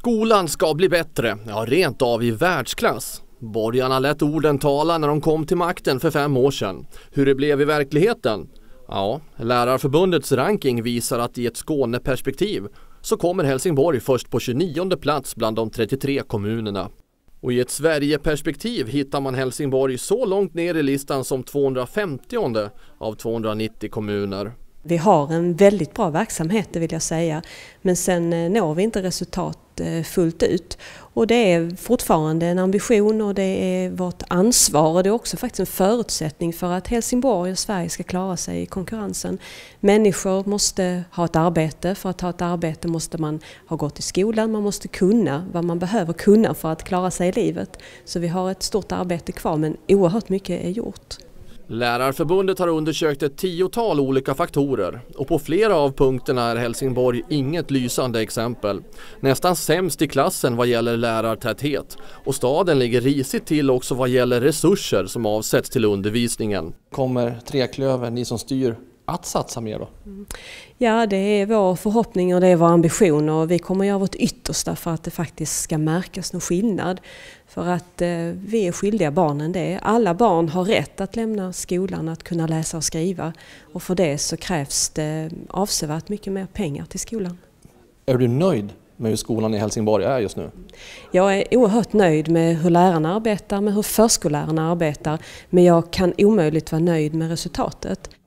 Skolan ska bli bättre, ja rent av i världsklass. Borgarna lät orden tala när de kom till makten för fem år sedan. Hur det blev i verkligheten? Ja, Lärarförbundets ranking visar att i ett Skåneperspektiv så kommer Helsingborg först på 29 plats bland de 33 kommunerna. Och i ett Sverigeperspektiv hittar man Helsingborg så långt ner i listan som 250 av 290 kommuner. Vi har en väldigt bra verksamhet, det vill jag säga, men sen eh, når vi inte resultat eh, fullt ut. Och det är fortfarande en ambition och det är vårt ansvar och det är också faktiskt en förutsättning för att Helsingborg och Sverige ska klara sig i konkurrensen. Människor måste ha ett arbete, för att ha ett arbete måste man ha gått i skolan, man måste kunna vad man behöver kunna för att klara sig i livet. Så vi har ett stort arbete kvar men oerhört mycket är gjort. Lärarförbundet har undersökt ett tiotal olika faktorer och på flera av punkterna är Helsingborg inget lysande exempel. Nästan sämst i klassen vad gäller lärartäthet och staden ligger risigt till också vad gäller resurser som avsätts till undervisningen. Kommer Treklöver, ni som styr att satsa mer då? Ja, det är vår förhoppning och det är vår ambition och vi kommer göra vårt yttersta för att det faktiskt ska märkas någon skillnad. För att eh, vi är skyldiga barnen det. Alla barn har rätt att lämna skolan, att kunna läsa och skriva och för det så krävs det avsevärt mycket mer pengar till skolan. Är du nöjd med hur skolan i Helsingborg är just nu? Jag är oerhört nöjd med hur lärarna arbetar, med hur förskollärarna arbetar, men jag kan omöjligt vara nöjd med resultatet.